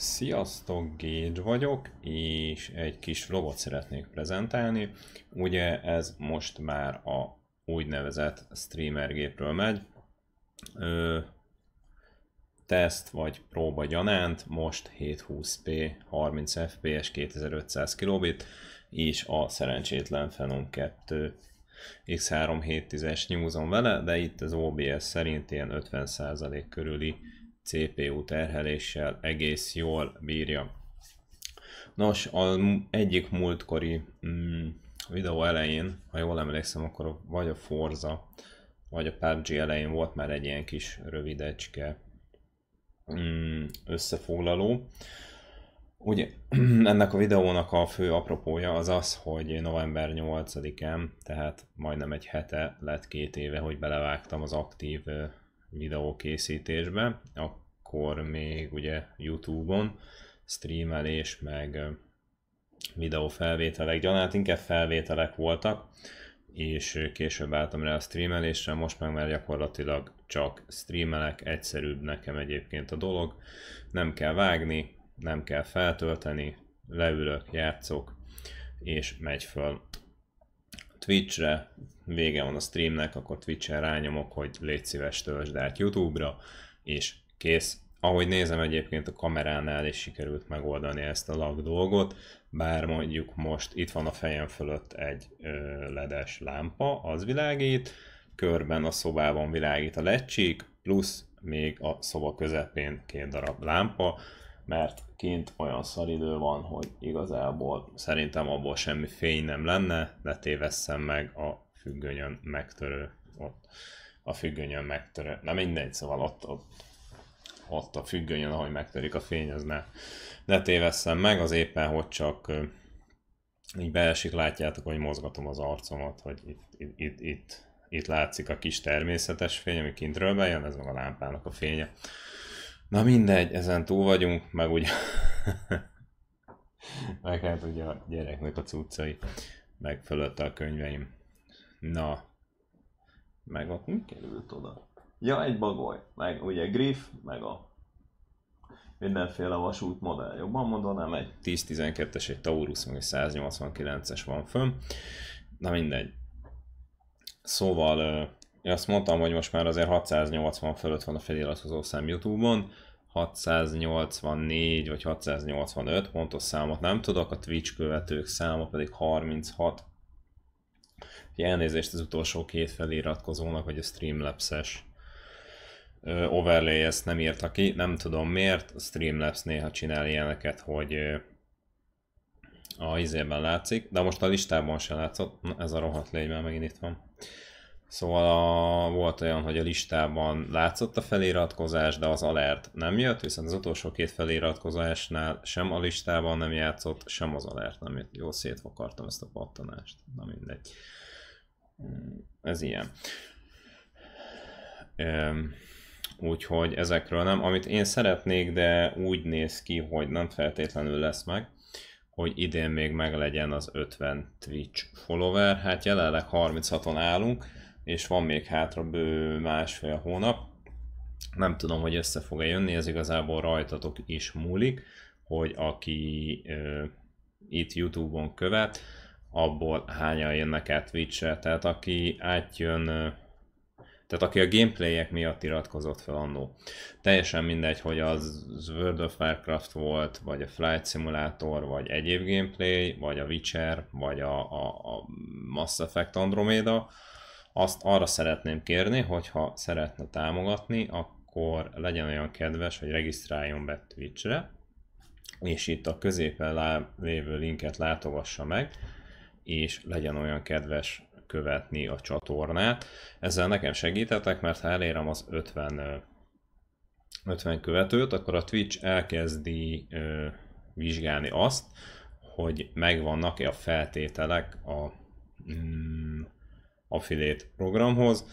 Sziasztok, Géd vagyok, és egy kis vlogot szeretnék prezentálni. Ugye ez most már a úgynevezett streamer gépről megy. Ö, teszt vagy próba gyanánt, most 720p, 30 fps, 2500 kilobit, és a szerencsétlen Phenom 2 X3 710-es nyúzom vele, de itt az OBS szerint ilyen 50% körüli CPU terheléssel egész jól bírja. Nos, az egyik múltkori mm, videó elején, ha jól emlékszem, akkor vagy a Forza, vagy a PUBG elején volt már egy ilyen kis rövidecske mm, összefoglaló. Ugye ennek a videónak a fő apropója az az, hogy november 8 en tehát majdnem egy hete lett két éve, hogy belevágtam az aktív videókészítésbe, akkor még ugye YouTube-on streamelés, meg videófelvételek gyanált inkább felvételek voltak, és később álltam rá a streamelésre, most meg már gyakorlatilag csak streamelek, egyszerűbb nekem egyébként a dolog, nem kell vágni, nem kell feltölteni, leülök, játszok, és megy föl Twitch-re, vége van a streamnek, akkor Twitch-en rányomok, hogy légy szíves töltsd át YouTube-ra, és kész. Ahogy nézem egyébként a kameránál is sikerült megoldani ezt a lag dolgot, bár mondjuk most itt van a fejem fölött egy ledes lámpa, az világít, körben a szobában világít a leccsík, plusz még a szoba közepén két darab lámpa, mert kint olyan szaridő van, hogy igazából szerintem abból semmi fény nem lenne, de tévesszem meg a függönyön megtörő, ott a függönyön megtörő, nem mindegy, szóval ott, ott, ott a függönyön, ahogy megtörik a fény, az ne, ne tévesszem meg, az éppen, hogy csak így beesik, látjátok, hogy mozgatom az arcomat, hogy itt, itt, itt, itt, itt látszik a kis természetes fény, ami kintről bejön, ez meg a lámpának a fénye. Na mindegy, ezen túl vagyunk, meg ugye... meg hát ugye a gyereknek a cuccai, meg fölötte a könyveim. Na, meg ott mi került oda? Ja, egy bagoly, meg ugye Griff, meg a mindenféle vasút modell, jobban mondanám, egy 10-12-es, egy Taurus, meg egy 189-es van fönn, na mindegy. Szóval én azt mondtam, hogy most már azért 680 fölött van a feliratkozó szám YouTube-on, 684 vagy 685, pontos számot nem tudok, a Twitch követők száma pedig 36. Elnézést az utolsó két feliratkozónak, hogy a Streamlabs-es overlay ezt nem írta ki, nem tudom miért, a Streamlabs néha csinál ilyeneket, hogy a izében látszik, de most a listában se látszott, ez a rohadt légy mert megint itt van. Szóval a, volt olyan, hogy a listában látszott a feliratkozás, de az alert nem jött, viszont az utolsó két feliratkozásnál sem a listában nem játszott, sem az alert nem jött. Jó, szétfakartam ezt a pattanást. Na mindegy. Ez ilyen. úgyhogy ezekről nem. Amit én szeretnék, de úgy néz ki, hogy nem feltétlenül lesz meg, hogy idén még meglegyen az 50 Twitch follower. Hát jelenleg 36-on állunk és van még hátra bő másfél hónap. Nem tudom, hogy össze fog-e jönni, ez igazából rajtatok is múlik, hogy aki ö, itt Youtube-on követ, abból hányan jönnek át Twitch-re, tehát aki átjön, tehát aki a gameplayek miatt iratkozott fel annó. Teljesen mindegy, hogy az World of Warcraft volt, vagy a Flight Simulator, vagy egyéb gameplay, vagy a Witcher, vagy a, a, a Mass Effect Andromeda, azt arra szeretném kérni, hogy ha szeretne támogatni, akkor legyen olyan kedves, hogy regisztráljon be Twitch-re, és itt a középen lévő linket látogassa meg, és legyen olyan kedves követni a csatornát. Ezzel nekem segítetek, mert ha elérem az 50, 50 követőt, akkor a Twitch elkezdi ö, vizsgálni azt, hogy megvannak-e a feltételek a mm, Affiliate programhoz.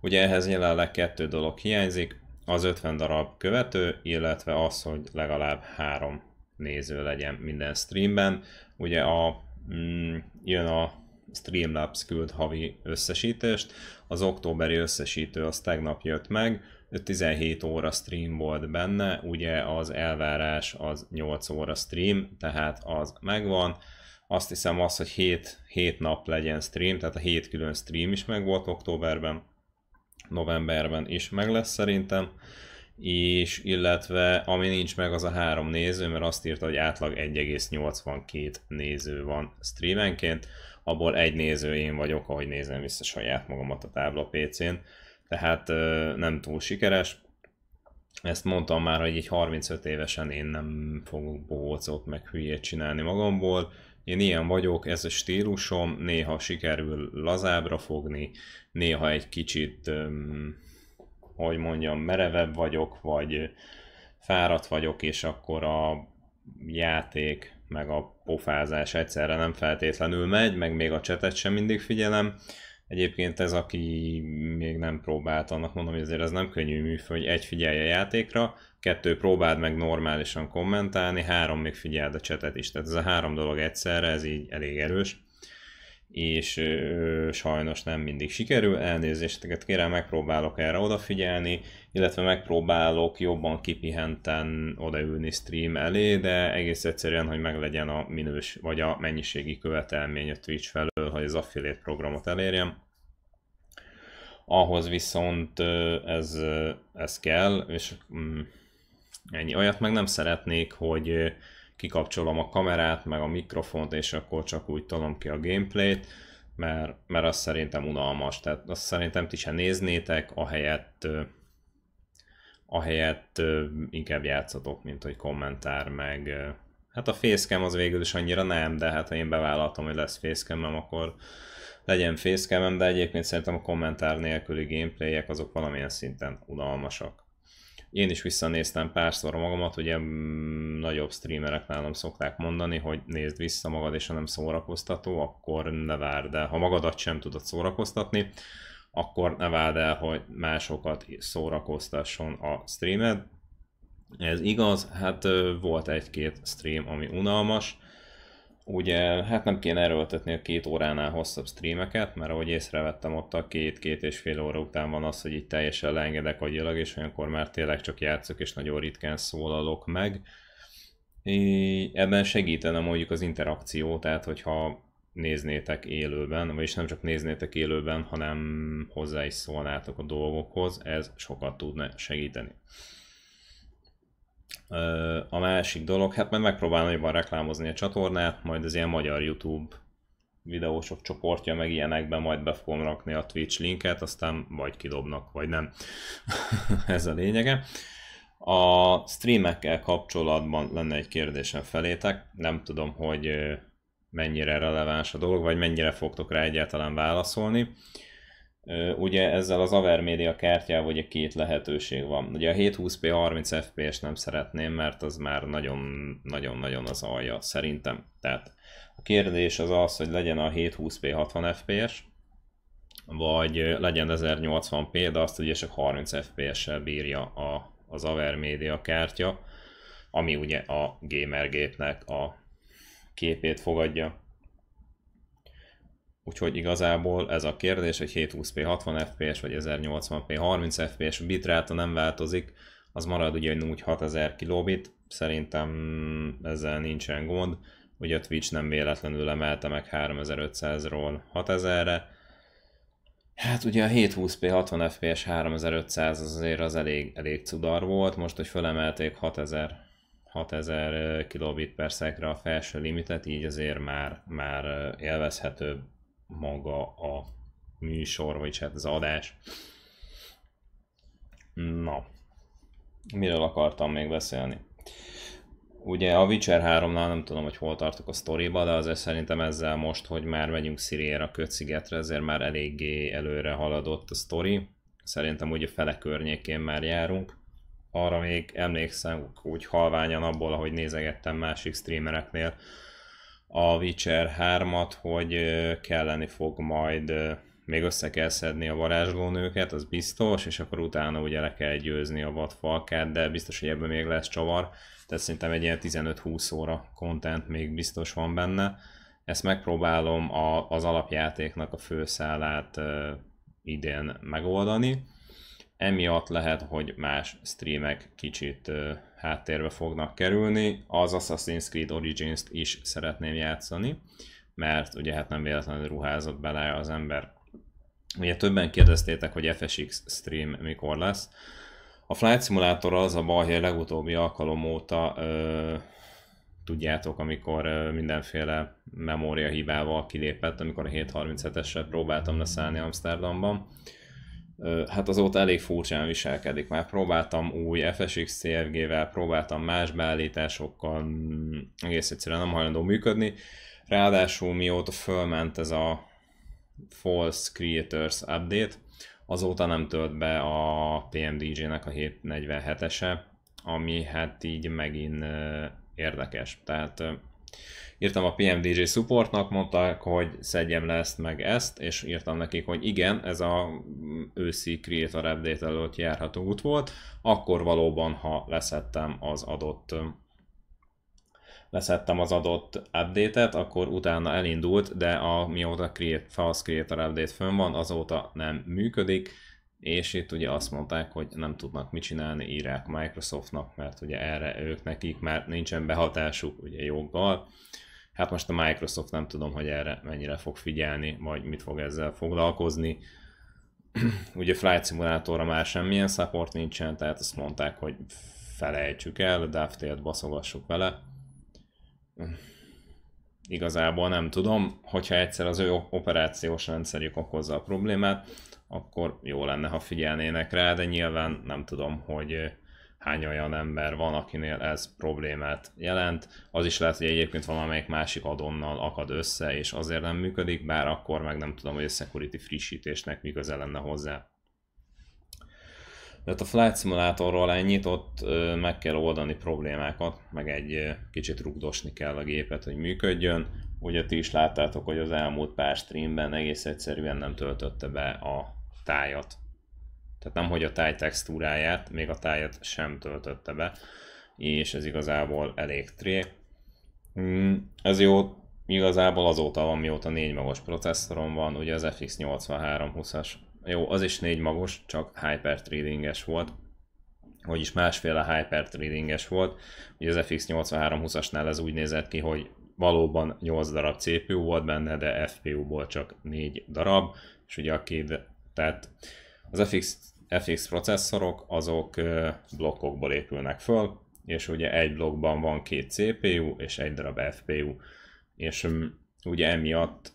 Ugye ehhez jelenleg kettő dolog hiányzik, az 50 darab követő, illetve az, hogy legalább három néző legyen minden streamben. Ugye a, mm, jön a Streamlabs küld havi összesítést, az októberi összesítő az tegnap jött meg, 17 óra stream volt benne, ugye az elvárás az 8 óra stream, tehát az megvan, azt hiszem az, hogy 7, 7 nap legyen stream, tehát a 7 külön stream is meg volt októberben, novemberben is meg lesz szerintem, és illetve ami nincs meg az a három néző, mert azt írta, hogy átlag 1,82 néző van streamenként, abból egy néző én vagyok, ahogy nézem vissza saját magamat a tábla PC-n, tehát nem túl sikeres. Ezt mondtam már, hogy így 35 évesen én nem fogok bohócot meg hülyét csinálni magamból, én ilyen vagyok, ez a stílusom, néha sikerül lazábra fogni, néha egy kicsit, hogy mondjam, merevebb vagyok, vagy fáradt vagyok, és akkor a játék meg a pofázás egyszerre nem feltétlenül megy, meg még a csetet sem mindig figyelem, Egyébként ez, aki még nem próbált, annak mondom, hogy azért ez nem könnyű műfő, hogy egy figyelj a játékra, kettő próbáld meg normálisan kommentálni, három még figyeld a csetet is. Tehát ez a három dolog egyszerre, ez így elég erős és ö, sajnos nem mindig sikerül, elnézésteket kérem, megpróbálok erre odafigyelni, illetve megpróbálok jobban kipihenten odaülni stream elé, de egész egyszerűen, hogy meglegyen a minős vagy a mennyiségi követelmény a Twitch felől, hogy az affiliate programot elérjem. Ahhoz viszont ez, ez kell, és mm, ennyi. Olyat meg nem szeretnék, hogy kikapcsolom a kamerát, meg a mikrofont, és akkor csak úgy tolom ki a gameplayt, mert, mert az szerintem unalmas, tehát azt szerintem ti se néznétek, ahelyett, ahelyett inkább játszatok, mint hogy kommentár, meg hát a facecam az végül is annyira nem, de hát ha én bevállaltam, hogy lesz facecamem, akkor legyen facecamem, de egyébként szerintem a kommentár nélküli gameplayek azok valamilyen szinten unalmasak. Én is visszanéztem párszor magamat, ugye mm, nagyobb streamerek nálam szokták mondani, hogy nézd vissza magad, és ha nem szórakoztató, akkor ne várd el. Ha magadat sem tudod szórakoztatni, akkor ne várd el, hogy másokat szórakoztasson a streamed. Ez igaz, hát volt egy-két stream, ami unalmas, ugye hát nem kéne erőltetni a két óránál hosszabb streameket, mert ahogy észrevettem ott a két-két és fél óra után van az, hogy itt teljesen leengedek agyilag, és olyankor már tényleg csak játszok, és nagyon ritkán szólalok meg. ebben segítene mondjuk az interakció, tehát hogyha néznétek élőben, vagyis nem csak néznétek élőben, hanem hozzá is szólnátok a dolgokhoz, ez sokat tudna segíteni a másik dolog, hát majd megpróbálom nagyban reklámozni a csatornát, majd az ilyen magyar YouTube videósok csoportja, meg ilyenekben majd be fogom rakni a Twitch linket, aztán vagy kidobnak, vagy nem. Ez a lényege. A streamekkel kapcsolatban lenne egy kérdésem felétek, nem tudom, hogy mennyire releváns a dolog, vagy mennyire fogtok rá egyáltalán válaszolni. Ugye ezzel az Aver Media kártyával ugye két lehetőség van. Ugye a 720p 30 fps nem szeretném, mert az már nagyon-nagyon-nagyon az alja szerintem. Tehát a kérdés az az, hogy legyen a 720p 60 fps, vagy legyen 1080p, de azt ugye csak 30 fps-sel bírja a, az Aver Media kártya, ami ugye a gamergépnek a képét fogadja. Úgyhogy igazából ez a kérdés, hogy 720p 60 fps vagy 1080p 30 fps bitráta nem változik, az marad ugye úgy 6000 kilobit, szerintem ezzel nincsen gond, ugye a Twitch nem véletlenül emelte meg 3500-ról 6000-re, Hát ugye a 720p 60 fps 3500 az azért az elég, elég cudar volt, most hogy fölemelték 6000, 6000 kilobit per a felső limitet, így azért már, már élvezhetőbb maga a műsor, vagyis hát az adás. Na, miről akartam még beszélni? Ugye a Witcher 3-nál nem tudom, hogy hol tartok a sztoriba, de azért szerintem ezzel most, hogy már megyünk Sziriéra kötszigetre, ezért már eléggé előre haladott a sztori. Szerintem ugye fele környékén már járunk. Arra még emlékszem úgy halványan abból, ahogy nézegettem másik streamereknél, a Witcher 3-at, hogy kelleni fog majd még össze kell szedni a varázslónőket, az biztos, és akkor utána ugye le kell győzni a vadfalkát, de biztos, hogy ebben még lesz csavar, tehát szerintem egy ilyen 15-20 óra content még biztos van benne. Ezt megpróbálom a, az alapjátéknak a főszálát idén megoldani, emiatt lehet, hogy más streamek kicsit háttérbe fognak kerülni. Az Assassin's Creed Origins-t is szeretném játszani, mert ugye hát nem véletlenül ruházott bele az ember. Ugye többen kérdeztétek, hogy FSX stream mikor lesz. A Flight Simulator az a baj, hogy a legutóbbi alkalom óta ö, tudjátok, amikor ö, mindenféle memória hibával kilépett, amikor a 737-esre próbáltam leszállni Amsterdamban, hát azóta elég furcsán viselkedik. Már próbáltam új FSX cfg vel próbáltam más beállításokkal, mm, egész egyszerűen nem hajlandó működni. Ráadásul mióta fölment ez a False Creators Update, azóta nem tölt be a PMDG-nek a 747-ese, ami hát így megint érdekes. Tehát írtam a PMDG supportnak, mondták, hogy szedjem le ezt meg ezt, és írtam nekik, hogy igen, ez a őszi Creator Update előtt járható út volt, akkor valóban, ha leszettem az adott leszettem az adott update-et, akkor utána elindult, de amióta create, false Creator Update fönn van, azóta nem működik, és itt ugye azt mondták, hogy nem tudnak mit csinálni, írják Microsoftnak, mert ugye erre ők nekik már nincsen behatásuk ugye joggal. Hát most a Microsoft nem tudom, hogy erre mennyire fog figyelni, vagy mit fog ezzel foglalkozni. ugye Flight Simulatorra már semmilyen support nincsen, tehát azt mondták, hogy felejtsük el, Dovetail-t baszogassuk vele. Igazából nem tudom, hogyha egyszer az ő operációs rendszerük okozza a problémát, akkor jó lenne, ha figyelnének rá, de nyilván nem tudom, hogy hány olyan ember van, akinél ez problémát jelent. Az is lehet, hogy egyébként valamelyik másik adonnal akad össze, és azért nem működik, bár akkor meg nem tudom, hogy a security frissítésnek mi köze lenne hozzá. De a Flight Simulatorról ennyit, ott meg kell oldani problémákat, meg egy kicsit rugdosni kell a gépet, hogy működjön. Ugye ti is láttátok, hogy az elmúlt pár streamben egész egyszerűen nem töltötte be a tájat tehát nem, hogy a táj textúráját, még a tájat sem töltötte be, és ez igazából elég tré. Mm, ez jó, igazából azóta van, mióta 4 magos processzorom van, ugye az FX 8320-as, jó, az is 4 magos, csak hyperthreadinges volt, vagyis másféle hyperthreadinges volt, ugye az FX 8320-asnál ez úgy nézett ki, hogy valóban 8 darab CPU volt benne, de FPU-ból csak 4 darab, és ugye a két, tehát az FX FX processzorok azok blokkokból épülnek föl, és ugye egy blokkban van két CPU és egy darab FPU, és mm, ugye emiatt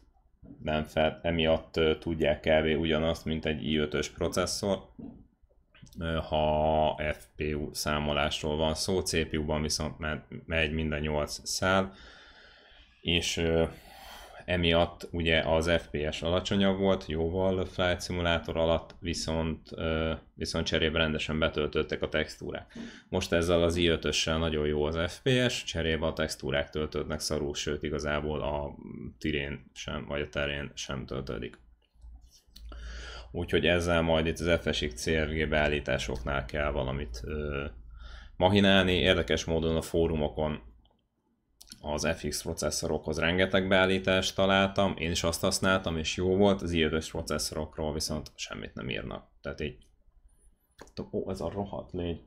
nem fel, emiatt tudják kb. ugyanazt, mint egy i5-ös processzor, ha FPU számolásról van szó, CPU-ban viszont megy mind a 8 szál, és emiatt ugye az FPS alacsonyabb volt, jóval Flight Simulator alatt, viszont, viszont cserébe rendesen betöltöttek a textúrák. Most ezzel az i 5 nagyon jó az FPS, cserébe a textúrák töltődnek szarul, sőt igazából a tirén sem, vagy a terén sem töltődik. Úgyhogy ezzel majd itt az FSX CRG beállításoknál kell valamit ö, mahinálni. Érdekes módon a fórumokon az FX processzorokhoz rengeteg beállítást találtam, én is azt használtam, és jó volt, az i5-ös processzorokról viszont semmit nem írnak. Tehát így, ó, ez a rohadt négy.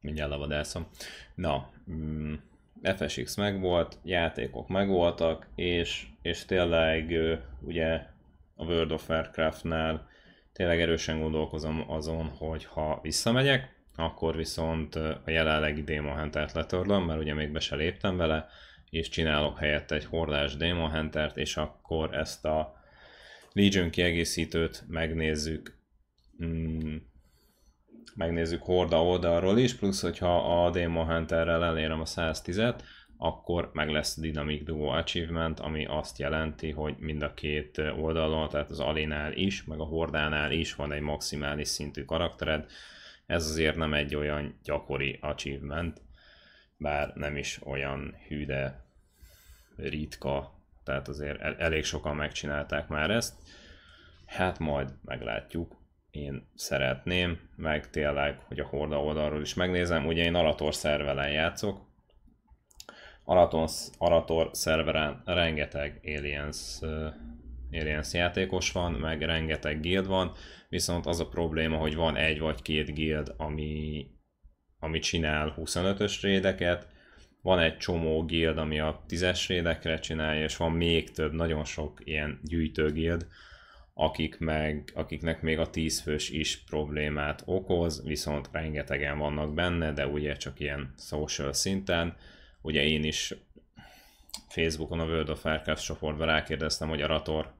Mindjárt levadászom. Na, mm, FSX megvolt, játékok megvoltak, és, és tényleg ugye a World of Warcraft-nál tényleg erősen gondolkozom azon, hogy ha visszamegyek, akkor viszont a jelenlegi Demon Huntert letörlöm, mert ugye még be se léptem vele, és csinálok helyette egy hordás Demon Huntert, és akkor ezt a Legion kiegészítőt megnézzük mm, megnézzük horda oldalról is, plusz hogyha a Demon Hunterrel elérem a 110-et, akkor meg lesz a Dynamic Duo Achievement, ami azt jelenti, hogy mind a két oldalon, tehát az Alinál is, meg a Hordánál is van egy maximális szintű karaktered, ez azért nem egy olyan gyakori achievement, bár nem is olyan hű, de ritka, tehát azért elég sokan megcsinálták már ezt. Hát majd meglátjuk. Én szeretném, meg tényleg, hogy a Horda oldalról is megnézem. Ugye én Arator szervelen játszok, Araton, Arator szerveren rengeteg Aliens Aliens játékos van, meg rengeteg guild van, viszont az a probléma, hogy van egy vagy két guild, ami, ami csinál 25-ös rédeket, van egy csomó guild, ami a 10-es rédekre csinálja, és van még több, nagyon sok ilyen gyűjtő guild, akik meg, akiknek még a 10 fős is problémát okoz, viszont rengetegen vannak benne, de ugye csak ilyen social szinten. Ugye én is Facebookon a World of Warcraft csoportban rákérdeztem, hogy a rator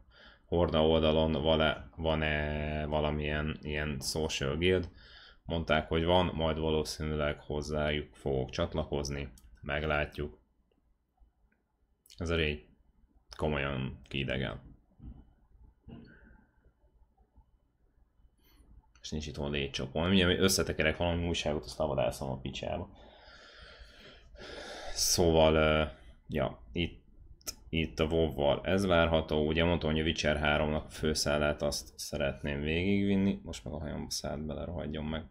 Horda oldalon van-e, van-e valamilyen ilyen social guild. Mondták, hogy van, majd valószínűleg hozzájuk fogok csatlakozni. Meglátjuk. Ez elég komolyan kiidegen. És nincs itt hol létcsopon. Mindjárt összetekerek valami újságot, azt avadászom a picsába. Szóval, ja, itt itt a wow ez várható, ugye mondtam, hogy a Witcher 3-nak a főszállát azt szeretném végigvinni, most meg a hajom szállt bele, rohadjon meg.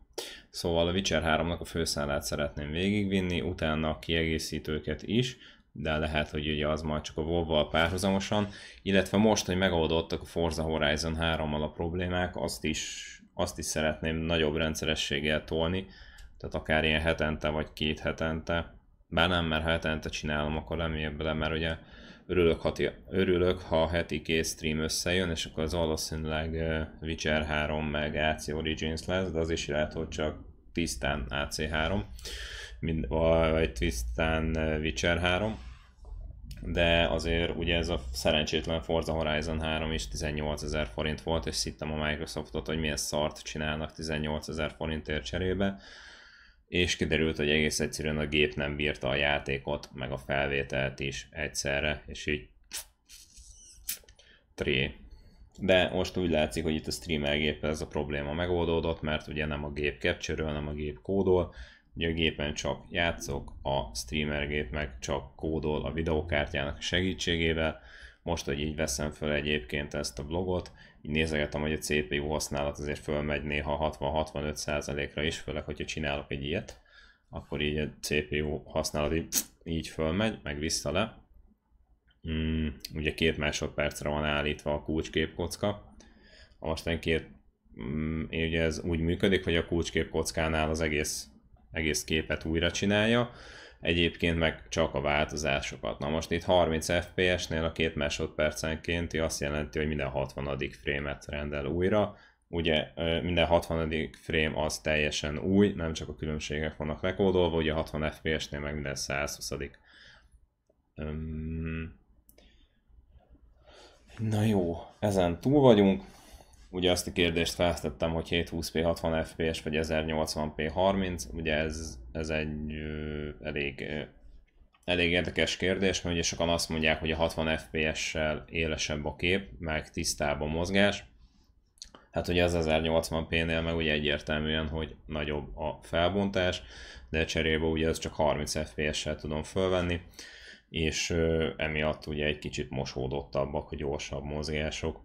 Szóval a Witcher 3-nak a főszállát szeretném végigvinni, utána a kiegészítőket is, de lehet, hogy ugye az majd csak a wow párhuzamosan, illetve most, hogy megoldottak a Forza Horizon 3-mal a problémák, azt is, azt is szeretném nagyobb rendszerességgel tolni, tehát akár ilyen hetente vagy két hetente, bár nem, mert ha hetente csinálom, akkor nem jön bele, mert ugye örülök, hati, örülök, ha heti két stream összejön, és akkor az valószínűleg Witcher 3 meg AC Origins lesz, de az is lehet, hogy csak tisztán AC3, mind, vagy tisztán Witcher 3 de azért ugye ez a szerencsétlen Forza Horizon 3 is 18 ezer forint volt, és szittem a Microsoftot, hogy milyen szart csinálnak 18 ezer forintért cserébe és kiderült, hogy egész egyszerűen a gép nem bírta a játékot, meg a felvételt is egyszerre, és így tré. De most úgy látszik, hogy itt a streamer géppel ez a probléma megoldódott, mert ugye nem a gép capture hanem a gép kódol, ugye a gépen csak játszok, a streamer gép meg csak kódol a videókártyának segítségével. Most, hogy így veszem fel egyébként ezt a blogot, így nézegetem, hogy a CPU használat azért fölmegy néha 60-65%-ra is, főleg, hogyha csinálok egy ilyet, akkor így a CPU használat így, így fölmegy, meg vissza le. Mm, ugye két másodpercre van állítva a kulcsképkocka. Aztán két, mm, ugye ez úgy működik, hogy a kulcsképkockánál az egész, egész képet újra csinálja, egyébként meg csak a változásokat. Na most itt 30 FPS-nél a két másodpercenkénti azt jelenti, hogy minden 60. frémet rendel újra, ugye minden 60. frame az teljesen új, nem csak a különbségek vannak lekódolva, ugye 60 FPS-nél meg minden 120. na jó, ezen túl vagyunk, Ugye azt a kérdést feltettem, hogy 720p 60 fps vagy 1080p 30, ugye ez, ez egy ö, elég, ö, elég érdekes kérdés, mert ugye sokan azt mondják, hogy a 60 fps-sel élesebb a kép, meg tisztább a mozgás. Hát ugye az 1080p-nél meg ugye egyértelműen, hogy nagyobb a felbontás, de cserébe ugye az csak 30 fps-sel tudom fölvenni, és ö, emiatt ugye egy kicsit mosódottabbak a gyorsabb mozgások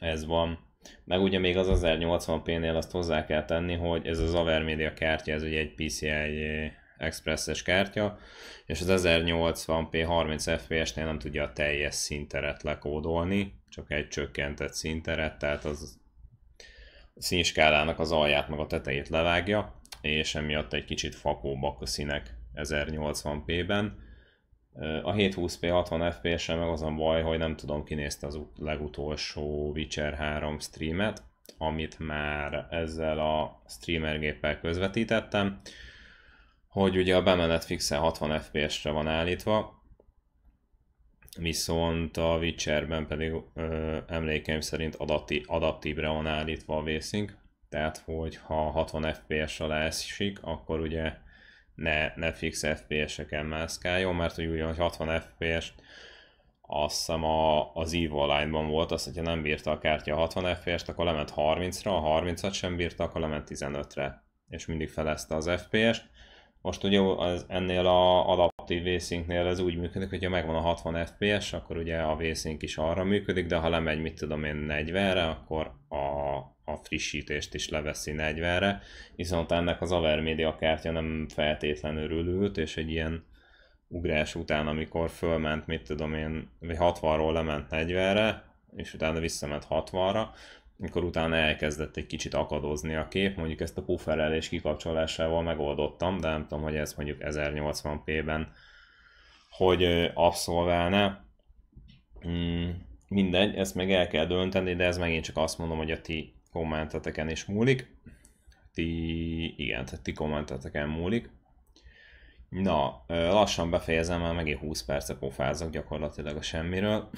ez van. Meg ugye még az 1080p-nél azt hozzá kell tenni, hogy ez az Avermedia kártya, ez ugye egy PCI eh, expresses kártya, és az 1080p 30 fps-nél nem tudja a teljes szinteret lekódolni, csak egy csökkentett szinteret, tehát az színskálának az alját meg a tetejét levágja, és emiatt egy kicsit fakóbbak a színek 1080p-ben a 720p 60 fps sem meg az a baj, hogy nem tudom, kinézte az legutolsó Witcher 3 streamet, amit már ezzel a streamer géppel közvetítettem, hogy ugye a bemenet fixen 60 fps-re van állítva, viszont a Witcherben pedig ö, emlékeim szerint adapti, adaptívre van állítva a vészink, tehát hogyha 60 fps alá esik, akkor ugye ne, ne fix FPS-eken mászkáljon, mert hogy ugyan, hogy 60 FPS-t azt hiszem a, az Evo Line-ban volt, azt, hogyha nem bírta a kártya 60 FPS-t, akkor lement 30-ra, a 30-at sem bírta, akkor lement 15-re, és mindig felezte az FPS-t. Most ugye az, ennél a adaptív vészinknél ez úgy működik, hogy ha megvan a 60 FPS, akkor ugye a vészink is arra működik, de ha lemegy, mit tudom én, 40-re, akkor a a frissítést is leveszi 40-re, viszont ennek az Avermedia kártya nem feltétlenül örülült, és egy ilyen ugrás után, amikor fölment, mit tudom én, vagy 60-ról lement 40-re, és utána visszament 60-ra, mikor utána elkezdett egy kicsit akadozni a kép, mondjuk ezt a pufferelés kikapcsolásával megoldottam, de nem tudom, hogy ez mondjuk 1080p-ben hogy abszolválna. Mm, mindegy, ezt meg el kell dönteni, de ez megint csak azt mondom, hogy a ti kommenteteken is múlik. Ti, igen, tehát ti kommenteteken múlik. Na, lassan befejezem, mert megint 20 percet pofázok gyakorlatilag a semmiről.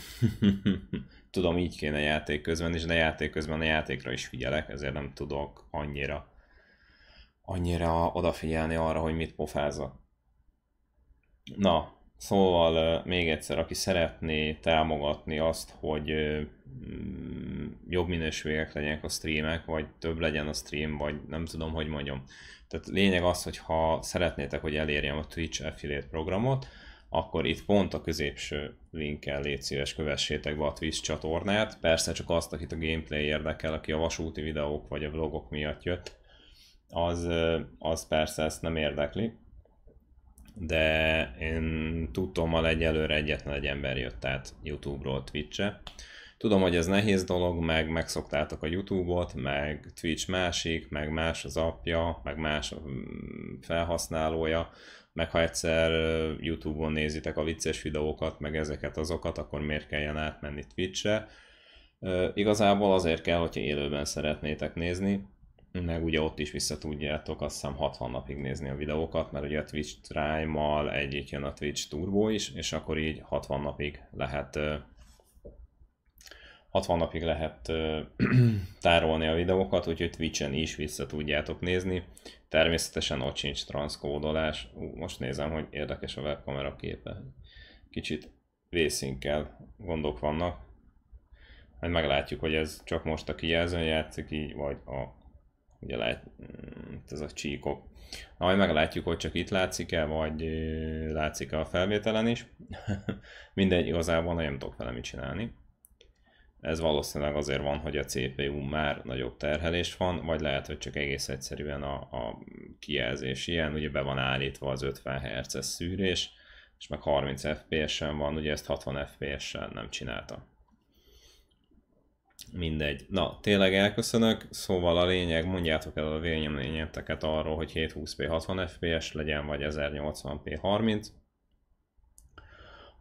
tudom, így kéne játék közben is, de játék közben a játékra is figyelek, ezért nem tudok annyira annyira odafigyelni arra, hogy mit pofázok. Na, Szóval még egyszer, aki szeretné támogatni azt, hogy mm, jobb minőségek legyenek a streamek, vagy több legyen a stream, vagy nem tudom, hogy mondjam. Tehát lényeg az, hogy ha szeretnétek, hogy elérjem a Twitch affiliate programot, akkor itt pont a középső linkkel légy szíves, kövessétek be a Twitch csatornát. Persze csak azt, akit a gameplay érdekel, aki a vasúti videók vagy a vlogok miatt jött, az, az persze ezt nem érdekli de én tudom, egy egyelőre egyetlen egy ember jött át YouTube-ról twitch -e. Tudom, hogy ez nehéz dolog, meg megszoktátok a YouTube-ot, meg Twitch másik, meg más az apja, meg más a mm, felhasználója, meg ha egyszer YouTube-on nézitek a vicces videókat, meg ezeket azokat, akkor miért kelljen átmenni Twitch-re. Igazából azért kell, hogyha élőben szeretnétek nézni, meg ugye ott is vissza tudjátok azt hiszem 60 napig nézni a videókat, mert ugye a Twitch Prime-mal együtt jön a Twitch Turbo is, és akkor így 60 napig lehet 60 napig lehet tárolni a videókat, úgyhogy Twitch-en is vissza tudjátok nézni. Természetesen ott sincs transzkódolás. Ú, most nézem, hogy érdekes a webkamera képe. Kicsit vészinkkel gondok vannak. Majd hát meglátjuk, hogy ez csak most a kijelzőn játszik így, vagy a ugye lehet mm, ez a csíkok. Na, majd meglátjuk, hogy csak itt látszik-e, vagy látszik-e a felvételen is. Mindegy, igazából nagyon tudok vele mit csinálni. Ez valószínűleg azért van, hogy a CPU már nagyobb terhelés van, vagy lehet, hogy csak egész egyszerűen a, a kijelzés ilyen, ugye be van állítva az 50 Hz-es szűrés, és meg 30 FPS-en van, ugye ezt 60 FPS-en nem csinálta. Mindegy. Na, tényleg elköszönök, szóval a lényeg, mondjátok el a véleményeteket arról, hogy 720p 60 fps legyen, vagy 1080p 30.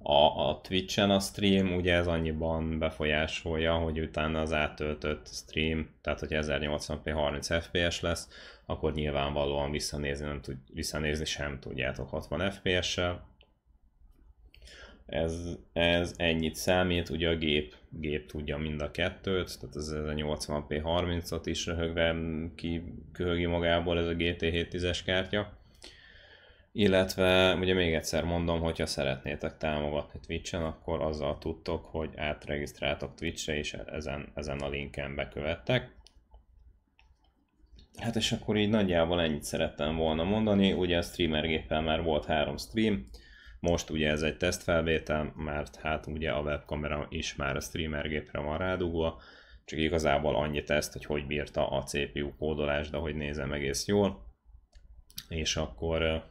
A, a Twitch-en a stream ugye ez annyiban befolyásolja, hogy utána az átöltött stream, tehát hogy 1080p 30 fps lesz, akkor nyilvánvalóan visszanézni, nem tud, visszanézni sem tudjátok 60 fps-sel, ez, ez ennyit számít, ugye a gép, gép tudja mind a kettőt, tehát ez, a 80p30-at is röhögve ki magából ez a GT 710-es kártya. Illetve ugye még egyszer mondom, hogyha szeretnétek támogatni Twitch-en, akkor azzal tudtok, hogy átregisztráltok Twitch-re és ezen, ezen a linken bekövettek. Hát és akkor így nagyjából ennyit szerettem volna mondani, ugye a streamer géppel már volt három stream, most ugye ez egy tesztfelvétel, mert hát ugye a webkamera is már a streamer gépre van rádugva, csak igazából annyi teszt, hogy hogy bírta a CPU kódolás, de hogy nézem egész jól. És akkor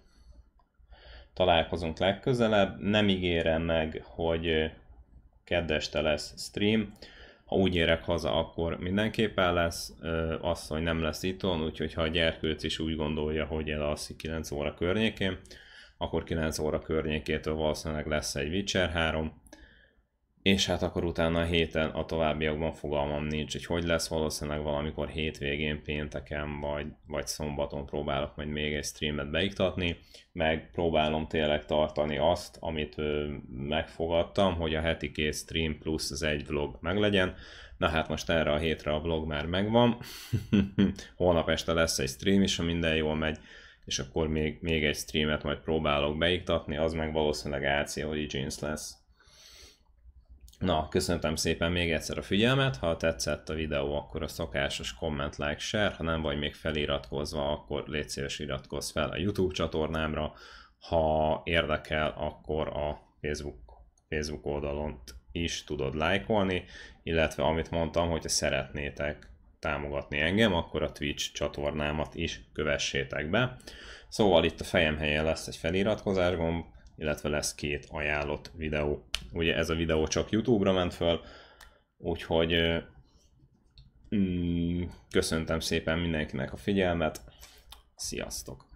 találkozunk legközelebb. Nem ígérem meg, hogy kedd lesz stream. Ha úgy érek haza, akkor mindenképpen lesz. Az, hogy nem lesz itthon, úgyhogy ha a gyerkőc is úgy gondolja, hogy elalszik 9 óra környékén, akkor 9 óra környékétől valószínűleg lesz egy Witcher 3, és hát akkor utána a héten a továbbiakban fogalmam nincs, hogy hogy lesz, valószínűleg valamikor hétvégén, pénteken vagy, vagy szombaton próbálok majd még egy streamet beiktatni, meg próbálom tényleg tartani azt, amit ö, megfogadtam, hogy a heti két stream plusz az egy vlog meglegyen. Na hát most erre a hétre a vlog már megvan, holnap este lesz egy stream is, ha minden jól megy, és akkor még, még egy streamet majd próbálok beiktatni, az meg valószínűleg AC Origins lesz. Na, köszöntöm szépen még egyszer a figyelmet, ha tetszett a videó, akkor a szokásos komment, like, share, ha nem vagy még feliratkozva, akkor légy szíves iratkozz fel a YouTube csatornámra, ha érdekel, akkor a Facebook, Facebook oldalon is tudod lájkolni, illetve amit mondtam, hogyha szeretnétek támogatni engem, akkor a Twitch csatornámat is kövessétek be. Szóval itt a fejem helyen lesz egy feliratkozás gomb, illetve lesz két ajánlott videó. Ugye ez a videó csak YouTube-ra ment föl, úgyhogy mm, köszöntem szépen mindenkinek a figyelmet, sziasztok!